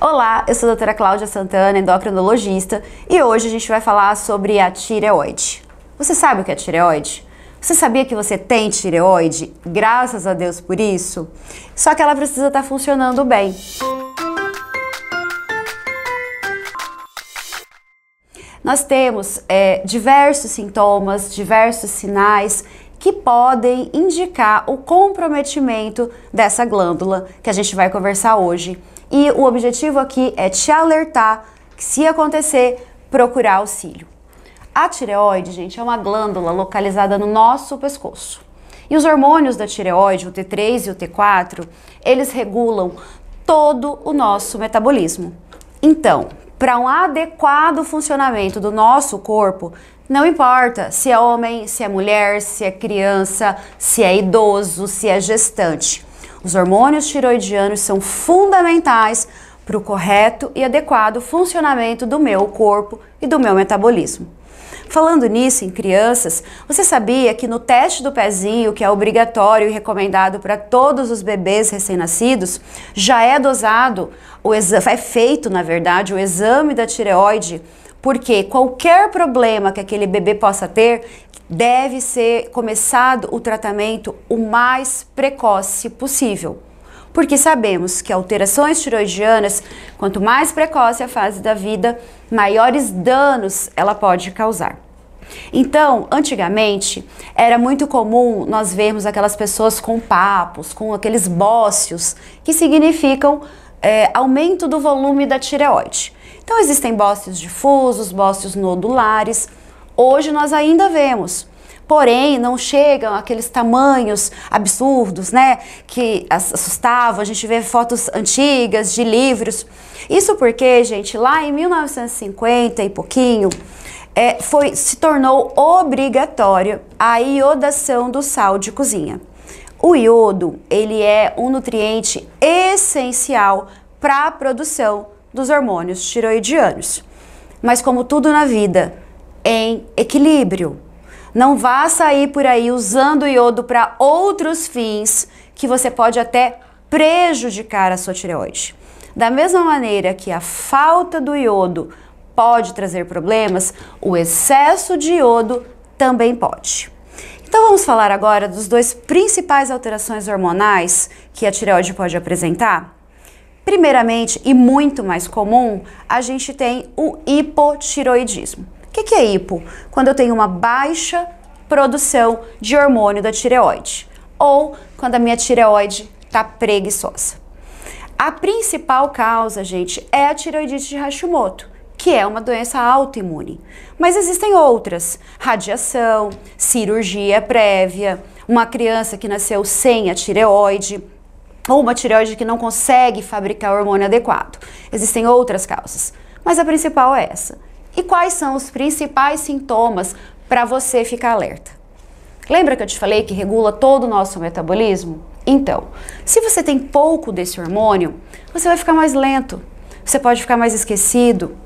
Olá, eu sou a doutora Cláudia Santana, endocrinologista, e hoje a gente vai falar sobre a tireoide. Você sabe o que é tireoide? Você sabia que você tem tireoide? Graças a Deus por isso. Só que ela precisa estar funcionando bem. Nós temos é, diversos sintomas, diversos sinais que podem indicar o comprometimento dessa glândula que a gente vai conversar hoje. E o objetivo aqui é te alertar que se acontecer, procurar auxílio. A tireoide, gente, é uma glândula localizada no nosso pescoço. E os hormônios da tireoide, o T3 e o T4, eles regulam todo o nosso metabolismo. Então, para um adequado funcionamento do nosso corpo, não importa se é homem, se é mulher, se é criança, se é idoso, se é gestante. Os hormônios tiroidianos são fundamentais para o correto e adequado funcionamento do meu corpo e do meu metabolismo. Falando nisso, em crianças, você sabia que no teste do pezinho, que é obrigatório e recomendado para todos os bebês recém-nascidos, já é dosado, é feito, na verdade, o exame da tireoide porque qualquer problema que aquele bebê possa ter, deve ser começado o tratamento o mais precoce possível. Porque sabemos que alterações tiroidianas, quanto mais precoce a fase da vida, maiores danos ela pode causar. Então, antigamente, era muito comum nós vermos aquelas pessoas com papos, com aqueles bócios, que significam é, aumento do volume da tireoide. Então existem bócios difusos, bócios nodulares. Hoje nós ainda vemos, porém não chegam aqueles tamanhos absurdos, né, que assustavam. A gente vê fotos antigas de livros. Isso porque, gente, lá em 1950 e pouquinho, é, foi, se tornou obrigatório a iodação do sal de cozinha. O iodo, ele é um nutriente essencial para a produção dos hormônios tiroidianos. Mas como tudo na vida, em equilíbrio. Não vá sair por aí usando iodo para outros fins que você pode até prejudicar a sua tireoide. Da mesma maneira que a falta do iodo pode trazer problemas, o excesso de iodo também pode. Então vamos falar agora dos dois principais alterações hormonais que a tireoide pode apresentar. Primeiramente, e muito mais comum, a gente tem o hipotiroidismo. O que, que é hipo? Quando eu tenho uma baixa produção de hormônio da tireoide ou quando a minha tireoide está preguiçosa. A principal causa, gente, é a tireoidite de Hashimoto que é uma doença autoimune. Mas existem outras: radiação, cirurgia prévia, uma criança que nasceu sem a tireoide ou uma tireoide que não consegue fabricar o hormônio adequado. Existem outras causas, mas a principal é essa. E quais são os principais sintomas para você ficar alerta? Lembra que eu te falei que regula todo o nosso metabolismo? Então, se você tem pouco desse hormônio, você vai ficar mais lento, você pode ficar mais esquecido,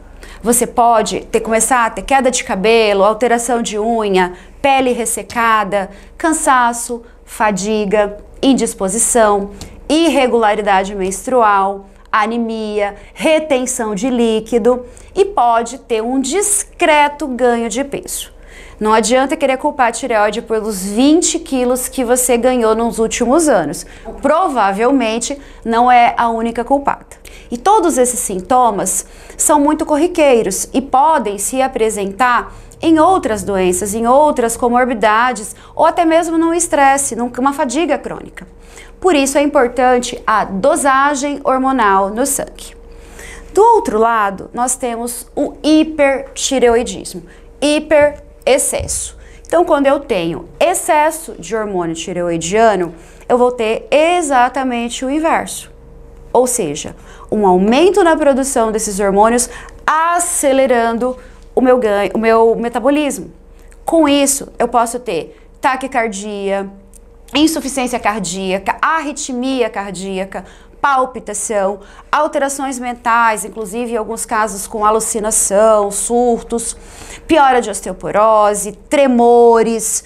você pode ter começar a ter queda de cabelo, alteração de unha, pele ressecada, cansaço, fadiga, indisposição, irregularidade menstrual, anemia, retenção de líquido e pode ter um discreto ganho de peso. Não adianta querer culpar a tireoide pelos 20 quilos que você ganhou nos últimos anos. Provavelmente não é a única culpada. E todos esses sintomas são muito corriqueiros e podem se apresentar em outras doenças, em outras comorbidades ou até mesmo num estresse, numa fadiga crônica. Por isso é importante a dosagem hormonal no sangue. Do outro lado, nós temos o hipertireoidismo. Hiper excesso. Então, quando eu tenho excesso de hormônio tireoidiano, eu vou ter exatamente o inverso. Ou seja, um aumento na produção desses hormônios acelerando o meu ganho, o meu metabolismo. Com isso, eu posso ter taquicardia, insuficiência cardíaca, arritmia cardíaca, palpitação, alterações mentais, inclusive em alguns casos com alucinação, surtos piora de osteoporose, tremores,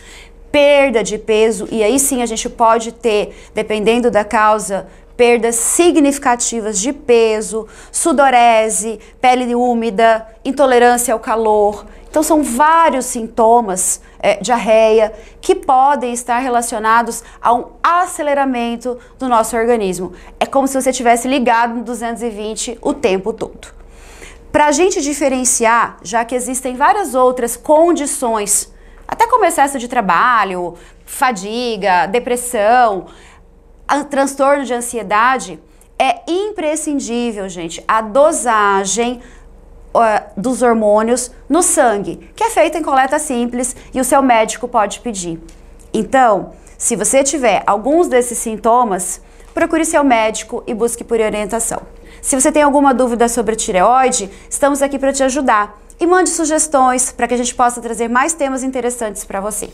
perda de peso, e aí sim a gente pode ter, dependendo da causa, perdas significativas de peso, sudorese, pele úmida, intolerância ao calor. Então, são vários sintomas, é, diarreia, que podem estar relacionados a um aceleramento do nosso organismo. É como se você tivesse ligado no 220 o tempo todo. Para a gente diferenciar, já que existem várias outras condições, até como excesso de trabalho, fadiga, depressão, transtorno de ansiedade, é imprescindível, gente, a dosagem uh, dos hormônios no sangue, que é feita em coleta simples e o seu médico pode pedir. Então, se você tiver alguns desses sintomas, procure seu médico e busque por orientação. Se você tem alguma dúvida sobre tireoide, estamos aqui para te ajudar. E mande sugestões para que a gente possa trazer mais temas interessantes para você.